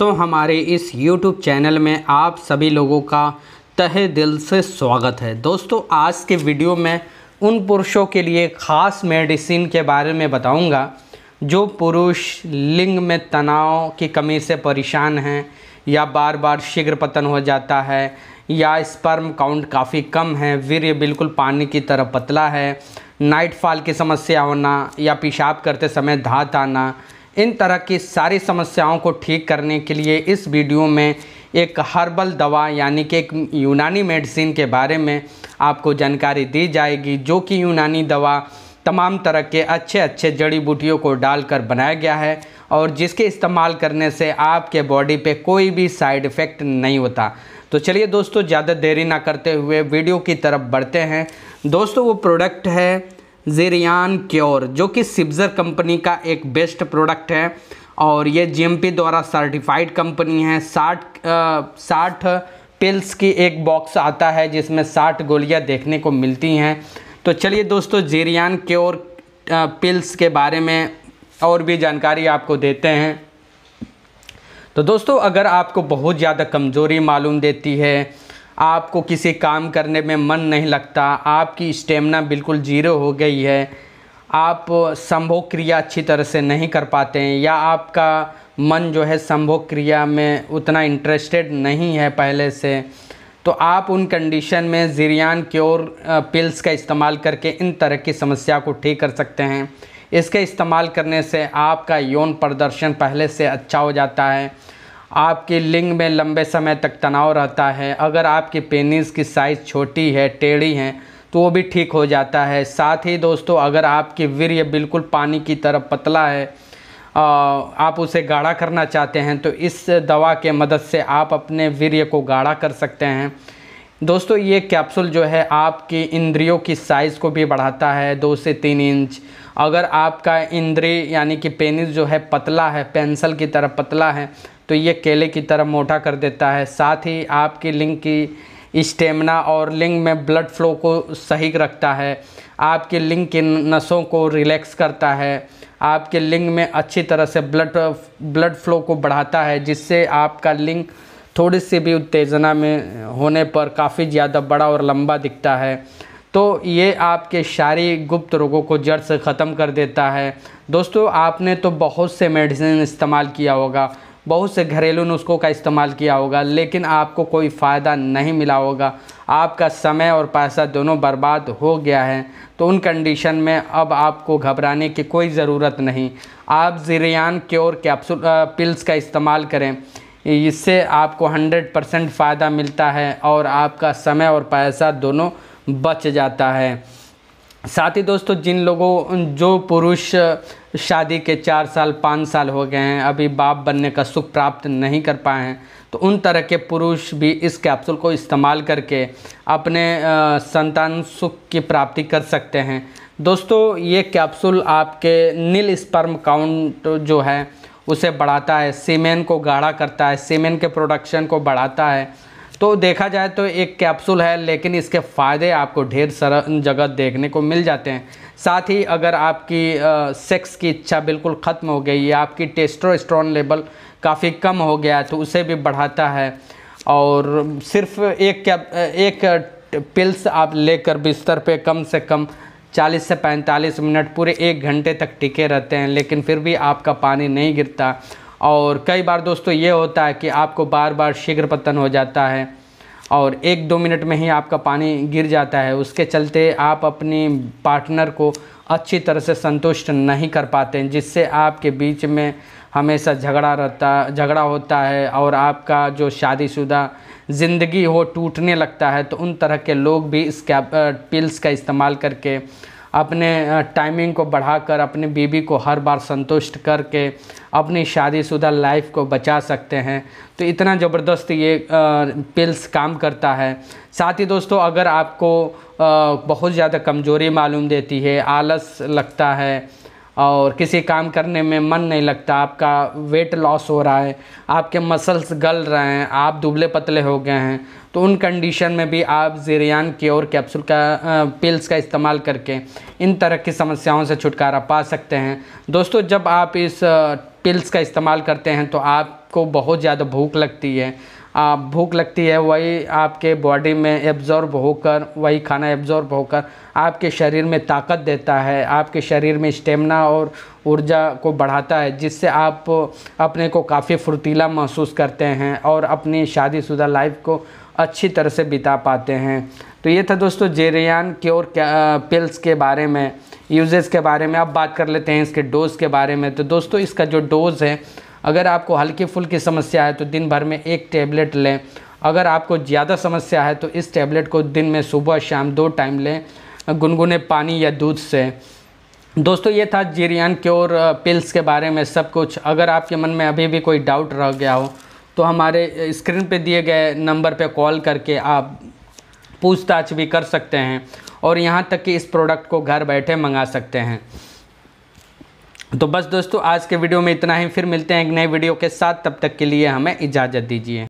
दोस्तों हमारे इस YouTube चैनल में आप सभी लोगों का तहे दिल से स्वागत है दोस्तों आज के वीडियो में उन पुरुषों के लिए ख़ास मेडिसिन के बारे में बताऊंगा जो पुरुष लिंग में तनाव की कमी से परेशान हैं या बार बार शीघ्र पतन हो जाता है या स्पर्म काउंट काफ़ी कम है वीर्य बिल्कुल पानी की तरह पतला है नाइट फॉल की समस्या होना या पेशाब करते समय धात आना इन तरह की सारी समस्याओं को ठीक करने के लिए इस वीडियो में एक हर्बल दवा यानी कि एक यूनानी मेडिसिन के बारे में आपको जानकारी दी जाएगी जो कि यूनानी दवा तमाम तरह के अच्छे अच्छे जड़ी बूटियों को डालकर बनाया गया है और जिसके इस्तेमाल करने से आपके बॉडी पे कोई भी साइड इफ़ेक्ट नहीं होता तो चलिए दोस्तों ज़्यादा देरी ना करते हुए वीडियो की तरफ बढ़ते हैं दोस्तों वो प्रोडक्ट है जेरियान क्योर जो कि सिब्जर कंपनी का एक बेस्ट प्रोडक्ट है और ये जीएमपी द्वारा सर्टिफाइड कंपनी है साठ साठ पिल्स की एक बॉक्स आता है जिसमें साठ गोलियां देखने को मिलती हैं तो चलिए दोस्तों जेरियान क्योर पिल्स के बारे में और भी जानकारी आपको देते हैं तो दोस्तों अगर आपको बहुत ज़्यादा कमज़ोरी मालूम देती है आपको किसी काम करने में मन नहीं लगता आपकी स्टेमिना बिल्कुल जीरो हो गई है आप संभोग क्रिया अच्छी तरह से नहीं कर पाते हैं या आपका मन जो है संभोग क्रिया में उतना इंटरेस्टेड नहीं है पहले से तो आप उन कंडीशन में जीरियान क्योर पिल्स का इस्तेमाल करके इन तरह की समस्या को ठीक कर सकते हैं इसके इस्तेमाल करने से आपका यौन प्रदर्शन पहले से अच्छा हो जाता है आपके लिंग में लंबे समय तक तनाव रहता है अगर आपके पेनिस की साइज़ छोटी है टेढ़ी है तो वो भी ठीक हो जाता है साथ ही दोस्तों अगर आपके वीर्य बिल्कुल पानी की तरह पतला है आप उसे गाढ़ा करना चाहते हैं तो इस दवा के मदद से आप अपने वीर्य को गाढ़ा कर सकते हैं दोस्तों ये कैप्सूल जो है आपकी इंद्रियों की साइज़ को भी बढ़ाता है दो से तीन इंच अगर आपका इंद्री यानी कि पेनिस जो है पतला है पेंसिल की तरह पतला है तो ये केले की तरह मोटा कर देता है साथ ही आपकी लिंग की स्टेमिना और लिंग में ब्लड फ्लो को सही रखता है आपके लिंग के नसों को रिलैक्स करता है आपके लिंग में अच्छी तरह से ब्लड ब्लड फ्लो को बढ़ाता है जिससे आपका लिंग थोड़ी सी भी उत्तेजना में होने पर काफ़ी ज़्यादा बड़ा और लंबा दिखता है तो ये आपके शारी गुप्त रोगों को जड़ से ख़त्म कर देता है दोस्तों आपने तो बहुत से मेडिसिन इस्तेमाल किया होगा बहुत से घरेलू नुस्खों का इस्तेमाल किया होगा लेकिन आपको कोई फ़ायदा नहीं मिला होगा आपका समय और पैसा दोनों बर्बाद हो गया है तो उन कंडीशन में अब आपको घबराने की कोई ज़रूरत नहीं आप ज़रियान क्योर कैप्सूल पिल्स का इस्तेमाल करें इससे आपको 100 परसेंट फ़ायदा मिलता है और आपका समय और पैसा दोनों बच जाता है साथ ही दोस्तों जिन लोगों जो पुरुष शादी के चार साल पाँच साल हो गए हैं अभी बाप बनने का सुख प्राप्त नहीं कर पाए हैं तो उन तरह के पुरुष भी इस कैप्सूल को इस्तेमाल करके अपने संतान सुख की प्राप्ति कर सकते हैं दोस्तों ये कैप्सूल आपके नील स्पर्म काउंट जो है उसे बढ़ाता है सीमेन को गाढ़ा करता है सीमेन के प्रोडक्शन को बढ़ाता है तो देखा जाए तो एक कैप्सूल है लेकिन इसके फ़ायदे आपको ढेर सारा जगह देखने को मिल जाते हैं साथ ही अगर आपकी सेक्स की इच्छा बिल्कुल ख़त्म हो गई या आपकी टेस्टोस्टेरोन लेवल काफ़ी कम हो गया तो उसे भी बढ़ाता है और सिर्फ एक कैप एक पिल्स आप लेकर बिस्तर पे कम से कम 40 से 45 मिनट पूरे एक घंटे तक टिके रहते हैं लेकिन फिर भी आपका पानी नहीं गिरता और कई बार दोस्तों ये होता है कि आपको बार बार शीघ्र पतन हो जाता है और एक दो मिनट में ही आपका पानी गिर जाता है उसके चलते आप अपने पार्टनर को अच्छी तरह से संतुष्ट नहीं कर पाते हैं जिससे आपके बीच में हमेशा झगड़ा रहता झगड़ा होता है और आपका जो शादीशुदा ज़िंदगी हो टूटने लगता है तो उन तरह के लोग भी इसका पिल्स का इस्तेमाल करके अपने टाइमिंग को बढ़ाकर अपने बीबी को हर बार संतुष्ट करके अपनी शादीशुदा लाइफ को बचा सकते हैं तो इतना ज़बरदस्त ये पिल्स काम करता है साथ ही दोस्तों अगर आपको बहुत ज़्यादा कमज़ोरी मालूम देती है आलस लगता है और किसी काम करने में मन नहीं लगता आपका वेट लॉस हो रहा है आपके मसल्स गल रहे हैं आप दुबले पतले हो गए हैं तो उन कंडीशन में भी आप जीरियान की और कैप्सूल का पिल्स का इस्तेमाल करके इन तरह की समस्याओं से छुटकारा पा सकते हैं दोस्तों जब आप इस पिल्स का इस्तेमाल करते हैं तो आपको बहुत ज़्यादा भूख लगती है भूख लगती है वही आपके बॉडी में एब्ज़ॉर्ब होकर वही खाना एब्ज़ॉर्ब होकर आपके शरीर में ताकत देता है आपके शरीर में स्टेमिना और ऊर्जा को बढ़ाता है जिससे आप अपने को काफ़ी फुर्तीला महसूस करते हैं और अपनी शादीशुदा लाइफ को अच्छी तरह से बिता पाते हैं तो ये था दोस्तों जेरियान क्योर पिल्स के बारे में यूजेस के बारे में अब बात कर लेते हैं इसके डोज़ के बारे में तो दोस्तों इसका जो डोज़ है अगर आपको हल्की फुल्की समस्या है तो दिन भर में एक टैबलेट लें अगर आपको ज़्यादा समस्या है तो इस टैबलेट को दिन में सुबह शाम दो टाइम लें गुनगुने पानी या दूध से दोस्तों ये था जीरियन क्योर पिल्स के बारे में सब कुछ अगर आपके मन में अभी भी कोई डाउट रह गया हो तो हमारे स्क्रीन पे दिए गए नंबर पे कॉल करके आप पूछताछ भी कर सकते हैं और यहाँ तक कि इस प्रोडक्ट को घर बैठे मंगा सकते हैं तो बस दोस्तों आज के वीडियो में इतना ही फिर मिलते हैं एक नए वीडियो के साथ तब तक के लिए हमें इजाज़त दीजिए